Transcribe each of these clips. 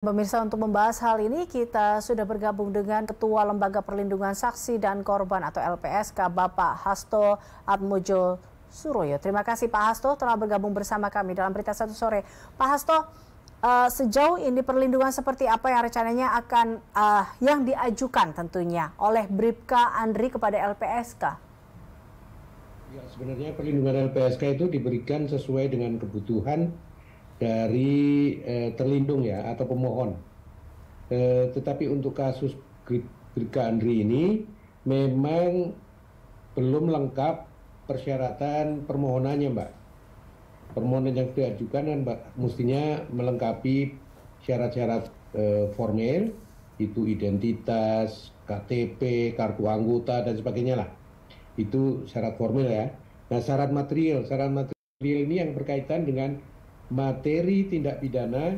Pemirsa untuk membahas hal ini kita sudah bergabung dengan Ketua Lembaga Perlindungan Saksi dan Korban atau LPSK Bapak Hasto Atmojo Suroyo. Terima kasih Pak Hasto telah bergabung bersama kami dalam berita satu sore. Pak Hasto, uh, sejauh ini perlindungan seperti apa yang rencananya akan uh, yang diajukan tentunya oleh Bripka Andri kepada LPSK? Ya, sebenarnya perlindungan LPSK itu diberikan sesuai dengan kebutuhan dari eh, terlindung ya atau pemohon. Eh, tetapi untuk kasus Bribka Andri ini memang belum lengkap persyaratan permohonannya, Mbak. Permohonan yang diajukan dan Mbak, mestinya melengkapi syarat-syarat eh, formal itu identitas, KTP, kartu anggota dan sebagainya lah. Itu syarat formal ya. Nah, syarat material, syarat material ini yang berkaitan dengan materi tindak pidana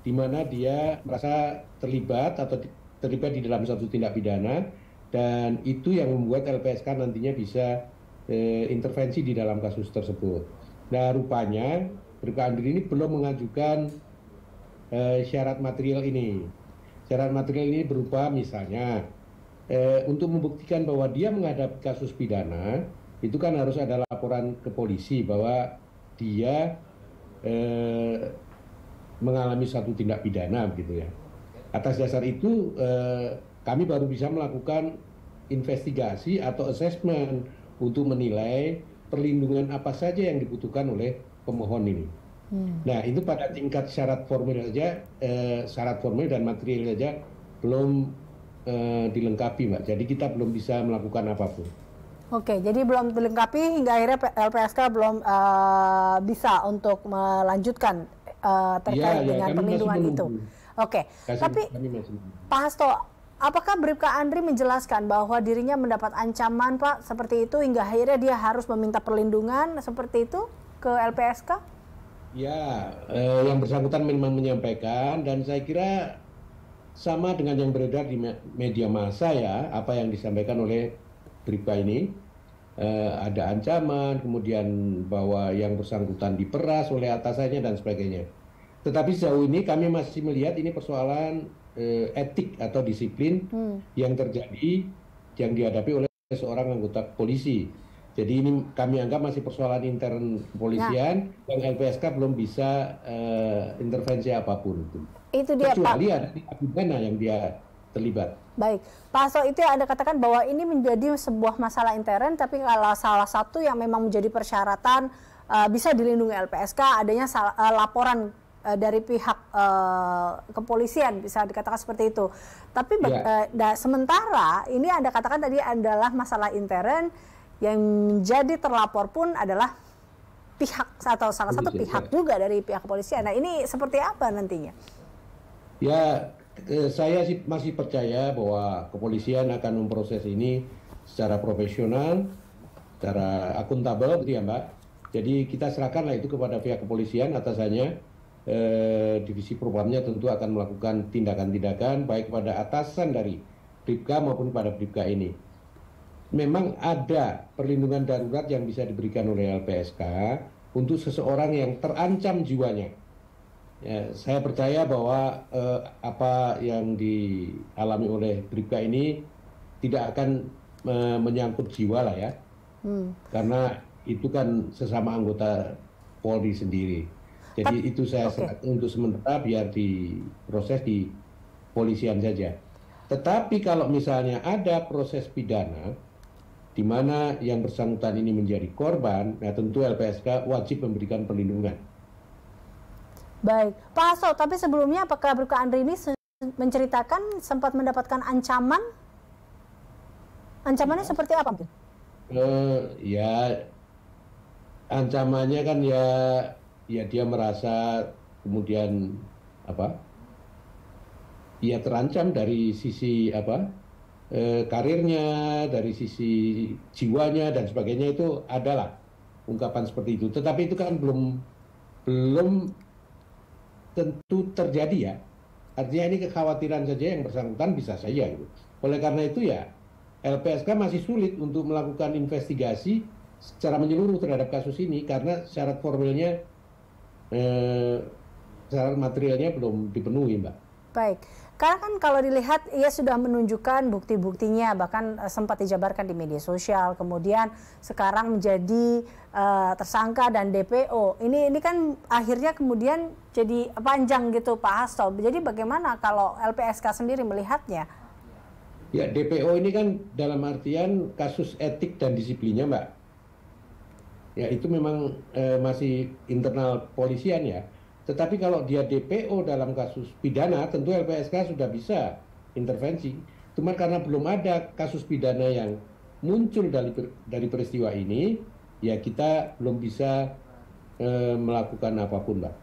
di mana dia merasa terlibat atau terlibat di dalam satu tindak pidana dan itu yang membuat LPSK nantinya bisa eh, intervensi di dalam kasus tersebut. Nah rupanya Brigadier ini belum mengajukan eh, syarat material ini. Syarat material ini berupa misalnya eh, untuk membuktikan bahwa dia menghadapi kasus pidana itu kan harus ada laporan ke polisi bahwa dia eh, mengalami satu tindak pidana begitu ya. Atas dasar itu eh, kami baru bisa melakukan investigasi atau assessment untuk menilai perlindungan apa saja yang dibutuhkan oleh pemohon ini. Hmm. Nah itu pada tingkat syarat formil saja, eh, syarat formil dan material saja belum eh, dilengkapi mbak. Jadi kita belum bisa melakukan apapun. Oke, jadi belum dilengkapi hingga akhirnya LPSK belum uh, bisa untuk melanjutkan uh, terkait ya, ya, dengan perlindungan itu. Oke, Kasih, tapi Pak Hasto, apakah Bribka Andri menjelaskan bahwa dirinya mendapat ancaman Pak seperti itu hingga akhirnya dia harus meminta perlindungan seperti itu ke LPSK? Ya, eh, yang bersangkutan memang menyampaikan dan saya kira sama dengan yang beredar di media massa ya, apa yang disampaikan oleh Bribka ini Eh, ada ancaman, kemudian bahwa yang bersangkutan diperas oleh atasannya dan sebagainya. Tetapi sejauh ini kami masih melihat ini persoalan eh, etik atau disiplin hmm. yang terjadi yang dihadapi oleh seorang anggota polisi. Jadi ini kami anggap masih persoalan intern kepolisian nah. yang LPSK belum bisa uh, intervensi apapun. Itu dia Kecuali Pak. ada tindak pidana yang dia terlibat. Baik, Pak Hasto itu yang Anda katakan bahwa ini menjadi sebuah masalah intern, tapi kalau salah satu yang memang menjadi persyaratan uh, bisa dilindungi LPSK adanya uh, laporan uh, dari pihak uh, kepolisian bisa dikatakan seperti itu. Tapi ya. uh, da, sementara ini Anda katakan tadi adalah masalah intern yang menjadi terlapor pun adalah pihak atau salah satu pihak juga dari pihak kepolisian. Nah ini seperti apa nantinya? Ya Eh, saya masih percaya bahwa kepolisian akan memproses ini secara profesional, secara akuntabel gitu ya Mbak. Jadi kita serahkanlah itu kepada pihak kepolisian atasannya eh, divisi programnya tentu akan melakukan tindakan-tindakan baik kepada atasan dari Bripka maupun pada Bripka ini. Memang ada perlindungan darurat yang bisa diberikan oleh LPSK untuk seseorang yang terancam jiwanya Ya, saya percaya bahwa eh, apa yang dialami oleh Bribka ini tidak akan eh, menyangkut jiwa lah ya, hmm. karena itu kan sesama anggota Polri sendiri. Jadi Tapi, itu saya okay. serahkan untuk sementara biar diproses di polisian saja. Tetapi kalau misalnya ada proses pidana di mana yang bersangkutan ini menjadi korban, nah tentu LPSK wajib memberikan perlindungan Baik, Pak aso tapi sebelumnya apakah Bruka Andri ini menceritakan sempat mendapatkan ancaman? Ancamannya ya. seperti apa? Uh, ya, ancamannya kan ya, ya dia merasa kemudian apa? Ya terancam dari sisi apa? Eh, karirnya, dari sisi jiwanya dan sebagainya itu adalah ungkapan seperti itu. Tetapi itu kan belum belum tentu terjadi ya. Artinya ini kekhawatiran saja yang bersangkutan bisa saja gitu. Oleh karena itu ya LPSK masih sulit untuk melakukan investigasi secara menyeluruh terhadap kasus ini karena syarat formalnya eh, syarat materialnya belum dipenuhi, Mbak. Baik. Karena kan kalau dilihat ia sudah menunjukkan bukti-buktinya bahkan uh, sempat dijabarkan di media sosial kemudian sekarang menjadi uh, tersangka dan DPO. Ini ini kan akhirnya kemudian jadi panjang gitu Pak Hasto. Jadi bagaimana kalau LPSK sendiri melihatnya? Ya, DPO ini kan dalam artian kasus etik dan disiplinnya, Mbak. Ya, itu memang uh, masih internal polisian ya. Tetapi kalau dia DPO dalam kasus pidana, tentu LPSK sudah bisa intervensi. Cuma karena belum ada kasus pidana yang muncul dari dari peristiwa ini, ya kita belum bisa e, melakukan apapun, Pak.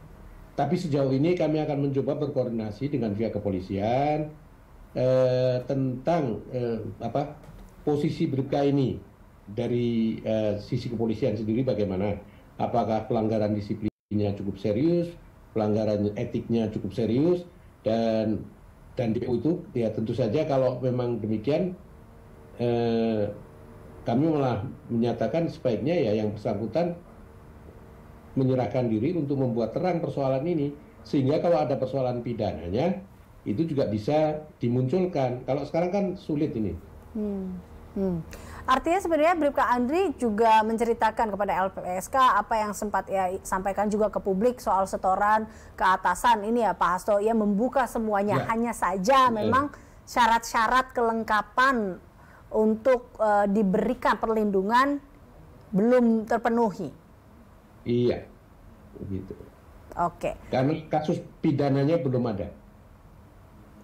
Tapi sejauh ini kami akan mencoba berkoordinasi dengan pihak kepolisian e, tentang e, apa posisi berita ini dari e, sisi kepolisian sendiri bagaimana? Apakah pelanggaran disiplinnya cukup serius? pelanggaran etiknya cukup serius dan dan DU itu ya tentu saja kalau memang demikian eh, kami malah menyatakan sebaiknya ya yang bersangkutan menyerahkan diri untuk membuat terang persoalan ini sehingga kalau ada persoalan pidananya itu juga bisa dimunculkan kalau sekarang kan sulit ini hmm. Hmm. Artinya sebenarnya Bribka Andri juga menceritakan kepada LPSK apa yang sempat ya sampaikan juga ke publik soal setoran ke atasan ini ya Pak Hasto ia membuka semuanya ya. hanya saja Betul. memang syarat-syarat kelengkapan untuk uh, diberikan perlindungan belum terpenuhi. Iya. Begitu. Oke. Karena kasus pidananya belum ada.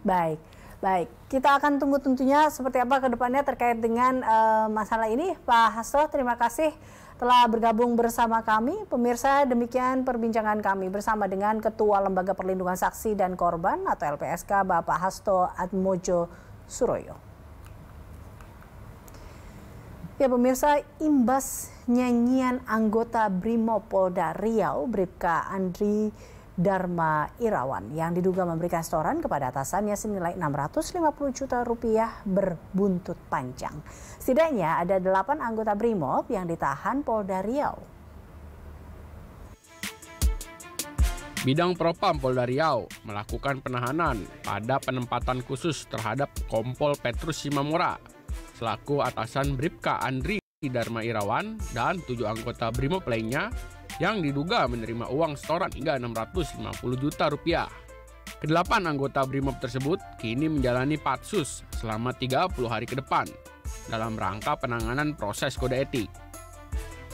Baik. Baik, kita akan tunggu tentunya seperti apa ke depannya terkait dengan uh, masalah ini. Pak Hasto, terima kasih telah bergabung bersama kami. Pemirsa, demikian perbincangan kami bersama dengan Ketua Lembaga Perlindungan Saksi dan Korban atau LPSK Bapak Hasto admojo Suroyo. Ya pemirsa, imbas nyanyian anggota Brimopolda Riau, Bribka Andri Dharma Irawan yang diduga memberi restoran kepada atasannya senilai 650 juta rupiah berbuntut panjang. Setidaknya ada 8 anggota BRIMOB yang ditahan Polda Riau. Bidang Propam Polda Riau melakukan penahanan pada penempatan khusus terhadap Kompol Petrus Simamura selaku atasan Bripka Andri Dharma Irawan dan tujuh anggota BRIMOB lainnya yang diduga menerima uang setoran hingga 650 juta rupiah. Kedelapan anggota BRIMOB tersebut kini menjalani patsus selama 30 hari ke depan dalam rangka penanganan proses kode etik.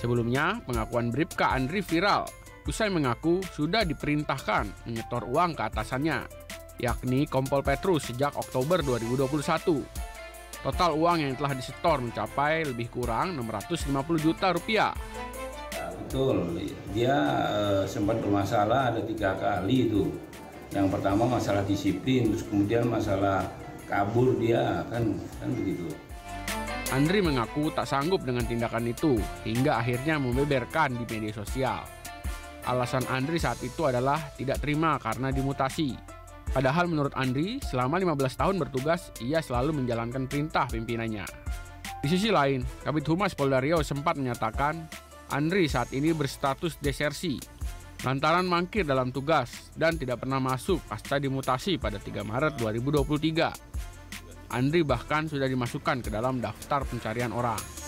Sebelumnya, pengakuan Bripka Andri viral usai mengaku sudah diperintahkan menyetor uang ke atasannya, yakni Kompol Petrus sejak Oktober 2021. Total uang yang telah disetor mencapai lebih kurang 650 juta rupiah betul. Dia uh, sempat bermasalah ada tiga kali itu. Yang pertama masalah disiplin, terus kemudian masalah kabur dia kan kan begitu. Andri mengaku tak sanggup dengan tindakan itu hingga akhirnya membeberkan di media sosial. Alasan Andri saat itu adalah tidak terima karena dimutasi. Padahal menurut Andri, selama 15 tahun bertugas, ia selalu menjalankan perintah pimpinannya. Di sisi lain, Kabit Humas Polda Riau sempat menyatakan Andri saat ini berstatus desersi lantaran mangkir dalam tugas dan tidak pernah masuk pasca dimutasi pada 3 Maret 2023. Andri bahkan sudah dimasukkan ke dalam daftar pencarian orang.